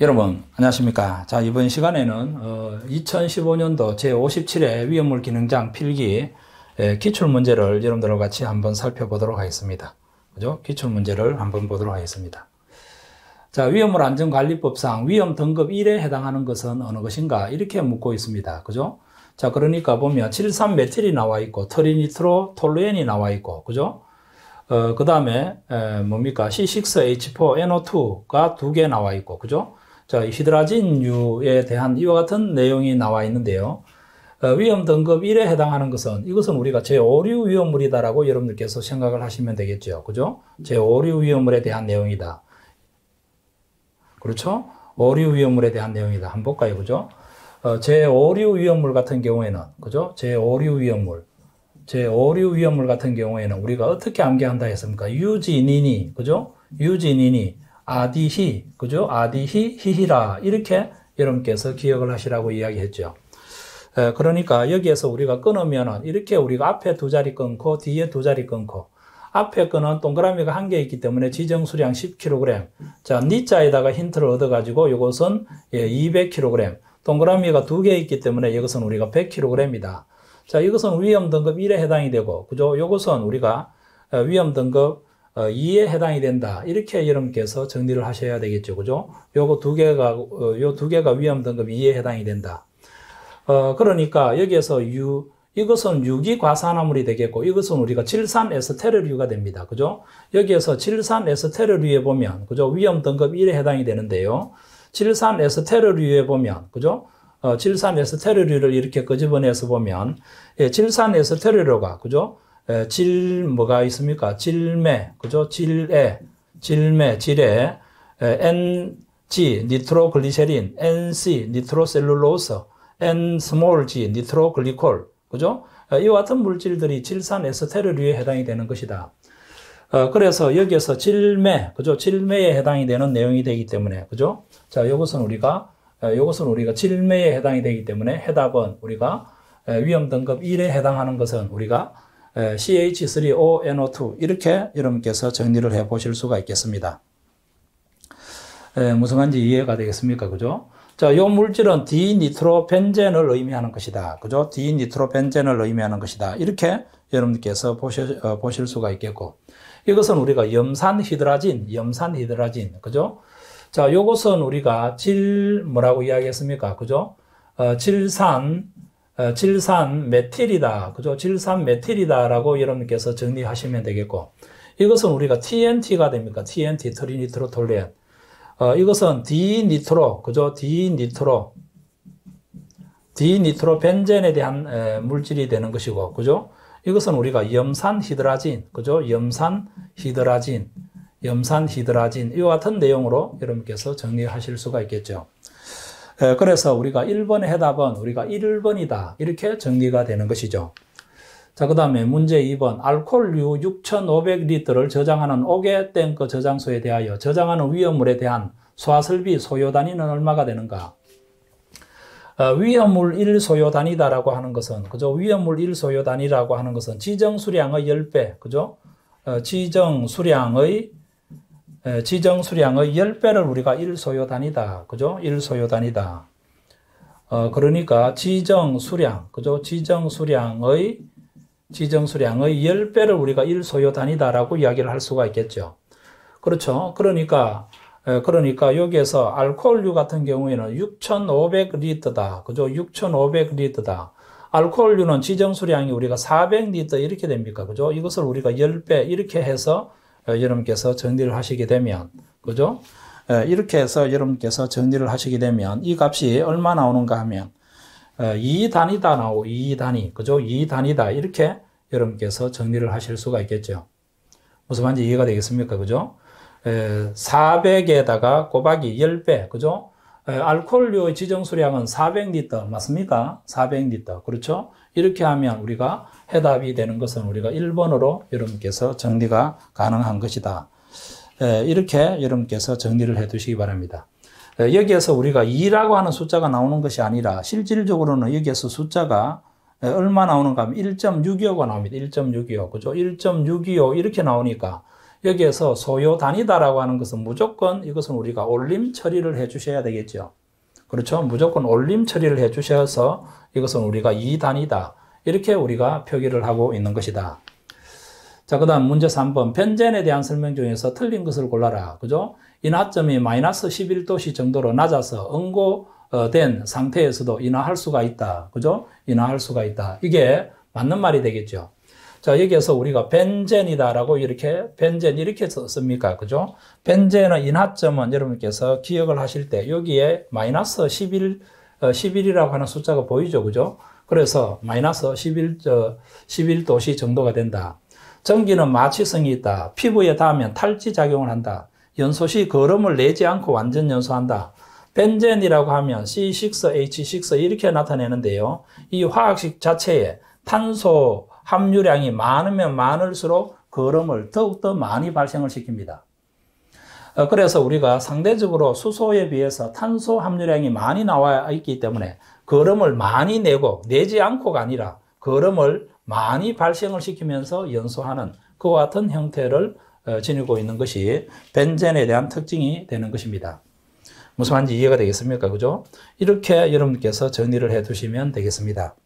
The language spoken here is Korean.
여러분 안녕하십니까 자 이번 시간에는 어, 2015년도 제57회 위험물 기능장 필기 기출문제를 여러분들과 같이 한번 살펴보도록 하겠습니다 그죠 기출문제를 한번 보도록 하겠습니다 자 위험물 안전관리법상 위험 등급 1에 해당하는 것은 어느 것인가 이렇게 묻고 있습니다 그죠 자 그러니까 보면 73 메틸이 나와 있고 트리니트로 톨루엔이 나와 있고 그죠 어, 그 다음에 뭡니까 C6H4NO2가 두 개 나와 있고 그죠 자, 히드라진유에 대한 이와 같은 내용이 나와 있는데요. 어, 위험 등급 1에 해당하는 것은 이것은 우리가 제5류 위험물이다라고 여러분들께서 생각을 하시면 되겠죠. 그죠? 제5류 위험물에 대한 내용이다. 그렇죠? 5류 위험물에 대한 내용이다. 한번 볼까요? 그죠? 어, 제5류 위험물 같은 경우에는 그죠? 제5류 위험물 제5류 위험물 같은 경우에는 우리가 어떻게 암기한다 했습니까? 유진인이 그죠? 유진인이 아디히, 그죠? 아디히, 히히라. 이렇게 여러분께서 기억을 하시라고 이야기했죠. 그러니까 여기에서 우리가 끊으면은 이렇게 우리가 앞에 두 자리 끊고 뒤에 두 자리 끊고 앞에 끊은 동그라미가 한 개 있기 때문에 지정 수량 10kg. 자, 니자에다가 힌트를 얻어가지고 이것은 200kg. 예, 동그라미가 두 개 있기 때문에 이것은 우리가 100kg이다. 자, 이것은 위험 등급 1에 해당이 되고, 그죠? 이것은 우리가 위험 등급 어, 2에 해당이 된다. 이렇게 여러분께서 정리를 하셔야 되겠죠. 그죠? 요거 두 개가, 어, 요 두 개가 위험 등급 2에 해당이 된다. 어, 그러니까 여기에서 유, 이것은 유기 과산화물이 되겠고 이것은 우리가 질산 에스테르류가 됩니다. 그죠? 여기에서 질산 에스테르류에 보면 그죠? 위험 등급 1에 해당이 되는데요. 질산 에스테르류에 보면 그죠? 어, 칠산 에스테르류를 이렇게 끄집어내서 보면 예, 칠산 에스테르류가 그죠? 에, 질 뭐가 있습니까? 질매 그죠? 질에 질매 질에 에, NG 니트로글리세린, NC 니트로셀룰로스, N 스몰 G 니트로글리콜 그죠? 이와 같은 물질들이 질산 에스테르류에 해당이 되는 것이다. 어, 그래서 여기에서 질매, 그죠? 질매에 해당이 되는 내용이 되기 때문에, 그죠? 자, 이것은 우리가, 이것은 우리가 질매에 해당이 되기 때문에 해답은 우리가 위험 등급 1에 해당하는 것은 우리가 예, CH3ONO2 이렇게 여러분께서 정리를 해 보실 수가 있겠습니다. 에, 예, 무슨 말인지 이해가 되겠습니까? 그죠? 자, 요 물질은 디니트로벤젠을 의미하는 것이다. 그죠? 디니트로벤젠을 의미하는 것이다. 이렇게 여러분께서 보실, 어, 보실 수가 있겠고. 이것은 우리가 염산히드라진, 염산히드라진. 그죠? 자, 요것은 우리가 질, 뭐라고 이야기했습니까? 그죠? 어, 질산, 질산 어, 메틸이다. 그죠? 질산 메틸이다라고 여러분께서 정리하시면 되겠고 이것은 우리가 TNT가 됩니까? TNT 트리니트로톨렌. 어, 이것은 디니트로, 그죠? 디니트로. 디니트로벤젠에 대한 에, 물질이 되는 것이고, 그죠? 이것은 우리가 염산 히드라진, 그죠? 염산 히드라진, 염산 히드라진, 이와 같은 내용으로 여러분께서 정리하실 수가 있겠죠. 그래서 우리가 1번의 해답은 우리가 1번이다. 이렇게 정리가 되는 것이죠. 자, 그 다음에 문제 2번. 알코올류 6,500리터를 저장하는 옥외 탱크 저장소에 대하여 저장하는 위험물에 대한 소화설비 소요 단위는 얼마가 되는가? 어, 위험물 1 소요 단위다라고 하는 것은, 그죠? 위험물 1 소요 단위라고 하는 것은 지정 수량의 10배, 그죠? 어, 지정 수량의 지정 수량의 10배를 우리가 1소요단이다. 그죠? 1소요단이다. 어, 그러니까 지정 수량, 그죠? 지정 수량의 지정 수량의 10배를 우리가 1소요단이다라고 이야기를 할 수가 있겠죠. 그렇죠? 그러니까 그러니까 여기에서 알코올류 같은 경우에는 6,500리터다. 그죠? 6,500리터다. 알코올류는 지정 수량이 우리가 400리터 이렇게 됩니까? 그죠? 이것을 우리가 10배 이렇게 해서 어, 여러분께서 정리를 하시게 되면 그죠? 어, 이렇게 해서 여러분께서 정리를 하시게 되면 이 값이 얼마 나오는가 하면 2단위다 어, 나오고 2단위 그죠? 2단위다 이렇게 여러분께서 정리를 하실 수가 있겠죠. 무슨 말인지 이해가 되겠습니까? 그죠? 400에다가 곱하기 10배 그죠? 알코올류 의 지정 수량은 400리터 맞습니까? 400리터 그렇죠? 이렇게 하면 우리가 해답이 되는 것은 우리가 1번으로 여러분께서 정리가 가능한 것이다. 이렇게 여러분께서 정리를 해 두시기 바랍니다. 여기에서 우리가 2라고 하는 숫자가 나오는 것이 아니라 실질적으로는 여기에서 숫자가 얼마 나오는가 하면 1.625가 나옵니다. 1.625. 그죠? 1.625 이렇게 나오니까 여기에서 소요 단위다라고 하는 것은 무조건 이것은 우리가 올림 처리를 해 주셔야 되겠죠. 그렇죠? 무조건 올림 처리를 해 주셔서 이것은 우리가 2단이다. 이렇게 우리가 표기를 하고 있는 것이다. 자, 그 다음 문제 3번. 변젠에 대한 설명 중에서 틀린 것을 골라라. 그죠? 인하점이 마이너스 11도씨 정도로 낮아서 응고된 상태에서도 인하할 수가 있다. 그죠? 인하할 수가 있다. 이게 맞는 말이 되겠죠. 자, 여기에서 우리가 벤젠이다라고 이렇게, 벤젠 이렇게 썼습니까? 그죠? 벤젠의 인하점은 여러분께서 기억을 하실 때 여기에 마이너스 11, 11이라고 어, 하는 숫자가 보이죠? 그죠? 그래서 마이너스 11, 1 1도시 정도가 된다. 전기는 마취성이 있다. 피부에 닿으면 탈지 작용을 한다. 연소시 거름을 내지 않고 완전 연소한다. 벤젠이라고 하면 C6H6 이렇게 나타내는데요. 이 화학식 자체에 탄소, 함유량이 많으면 많을수록 걸음을 더욱더 많이 발생을 시킵니다. 어, 그래서 우리가 상대적으로 수소에 비해서 탄소 함유량이 많이 나와 있기 때문에 거름을 많이 내고 내지 않고가 아니라 거름을 많이 발생을 시키면서 연소하는 그와 같은 형태를 어, 지니고 있는 것이 벤젠에 대한 특징이 되는 것입니다. 무슨 말인지 이해가 되겠습니까? 그죠? 이렇게 여러분께서 정리를 해 두시면 되겠습니다.